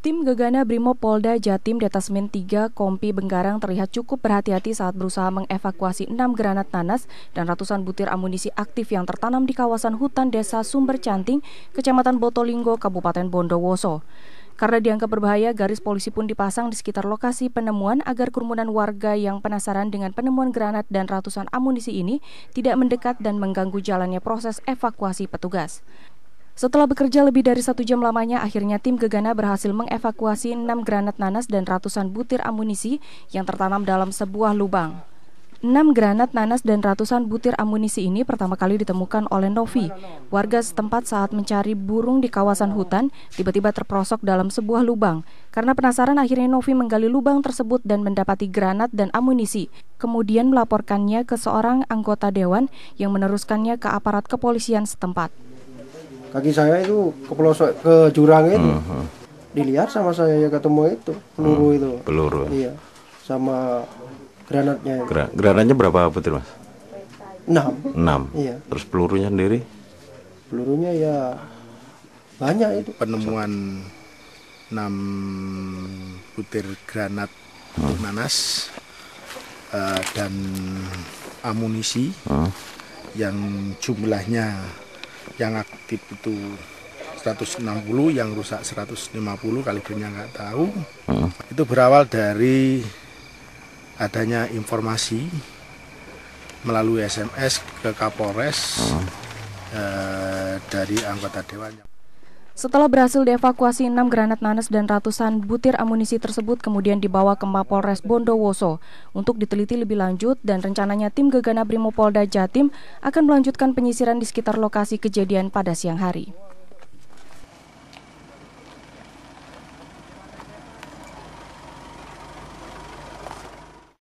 Tim Gegana Brimo Polda Jatim Detasmen 3 Kompi Benggarang terlihat cukup berhati-hati saat berusaha mengevakuasi 6 granat nanas dan ratusan butir amunisi aktif yang tertanam di kawasan hutan desa Sumber Canting, Kecamatan Botolinggo, Kabupaten Bondowoso. Karena dianggap berbahaya, garis polisi pun dipasang di sekitar lokasi penemuan agar kerumunan warga yang penasaran dengan penemuan granat dan ratusan amunisi ini tidak mendekat dan mengganggu jalannya proses evakuasi petugas. Setelah bekerja lebih dari satu jam lamanya, akhirnya tim Gegana berhasil mengevakuasi enam granat nanas dan ratusan butir amunisi yang tertanam dalam sebuah lubang. Enam granat nanas dan ratusan butir amunisi ini pertama kali ditemukan oleh Novi. Warga setempat saat mencari burung di kawasan hutan tiba-tiba terperosok dalam sebuah lubang. Karena penasaran akhirnya Novi menggali lubang tersebut dan mendapati granat dan amunisi. Kemudian melaporkannya ke seorang anggota dewan yang meneruskannya ke aparat kepolisian setempat kaki saya itu ke pelosok ke jurang itu uh hmm, -huh. Hmm. dilihat sama saya ya ketemu itu peluru uh, itu peluru iya sama granatnya Gra granatnya berapa butir mas enam enam iya terus pelurunya sendiri pelurunya ya banyak itu penemuan enam butir granat hmm. nanas uh, dan amunisi hmm. yang jumlahnya yang aktif itu 160 yang rusak 150 kalibernya nggak tahu hmm. itu berawal dari adanya informasi melalui SMS ke Kapolres hmm. eh, dari anggota dewan setelah berhasil dievakuasi enam granat nanas dan ratusan butir amunisi tersebut kemudian dibawa ke Mapolres Bondowoso untuk diteliti lebih lanjut dan rencananya tim Gegana Brimopolda Jatim akan melanjutkan penyisiran di sekitar lokasi kejadian pada siang hari.